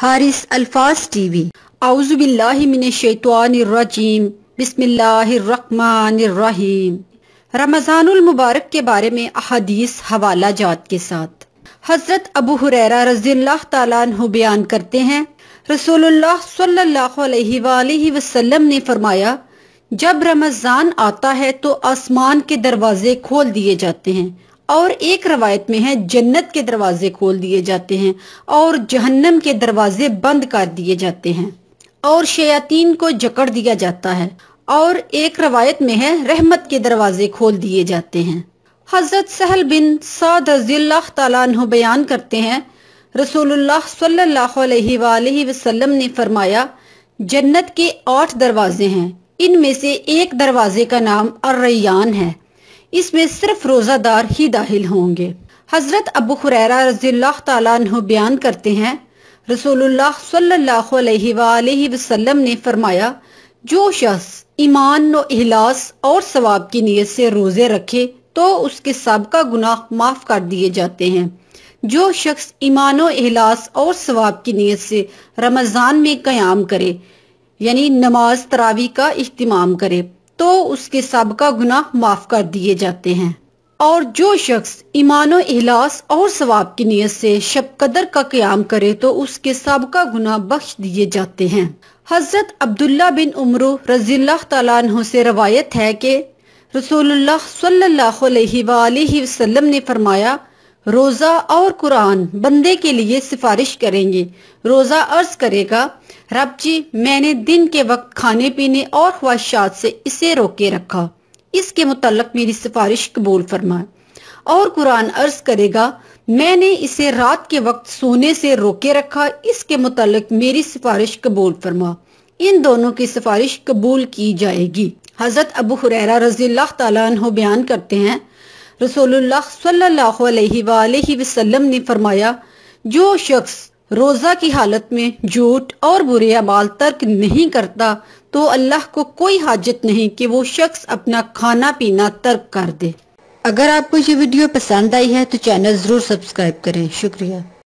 हारिस अल्फाज T V आउज़बिल्लाशैतवानरजीम रमज़ानमबारक के बारे में अहादीस हवाला जात के साथ हज़रत अबू हुररा रजील्ला तु बयान करते हैं रसोल ने फरमाया जब रमज़ान आता है तो आसमान के दरवाजे खोल दिए जाते हैं और एक रवायत में है जन्नत के दरवाजे खोल दिए जाते हैं और जहन्नम के दरवाजे बंद कर दिए जाते हैं और शयातीन को जकड़ दिया जाता है और एक रवायत में है रहमत के दरवाजे खोल दिए जाते हैं हजरत सहल बिन साद तला बयान करते हैं रसोल्लाम ने फरमाया जन्नत के आठ दरवाजे हैं इनमें से एक दरवाजे का नाम अर्रैयान है इसमें सिर्फ रोज़ादार ही दाखिल होंगे हज़रत अबू खुरैरा रजील्ला तु बयान करते हैं रसोल्लाम ने फरमाया जो शख्स ईमान व अहलास और सवाब की नीयत से रोज़े रखे तो उसके सबका गुनाह माफ़ कर दिए जाते हैं जो शख्स ईमान व अहलास और सवाब की नीयत से रमज़ान में क्याम करे यानी नमाज तरावी का अहतमाम करे तो उसके सबका गुना माफ कर दिए जाते हैं और जो शख्स ईमान अहलास और सवाब की नीयत से शब कदर का क्याम करे तो उसके सबका गुना बख्श दिए जाते हैं हजरत अब्दुल्ला बिन उमरू रजील तला से रवायत है की रसोल्ला सल्लल्लाहु ने फरमाया रोज़ा और कुरान बंदे के लिए सिफारिश करेंगे रोज़ा अर्ज करेगा रब जी मैंने दिन के वक्त खाने पीने और ख्वाहिशात से इसे रोके रखा इसके मुतलक मेरी सिफारिश कबूल फरमाए और कुरान अर्ज करेगा मैंने इसे रात के वक्त सोने से रोके रखा इसके मुतलक मेरी सिफारिश कबूल फरमा इन दोनों की सिफारिश कबूल की जाएगी हजरत अबू हुरैरा रजील्ला तैन बयान करते हैं रसोल्ला ने फरमाया जो शख्स रोज़ा की हालत में झूठ और बुरे अमाल तर्क नहीं करता तो अल्लाह को कोई हाजत नहीं कि वो शख्स अपना खाना पीना तर्क कर दे अगर आपको ये वीडियो पसंद आई है तो चैनल ज़रूर सब्सक्राइब करें शुक्रिया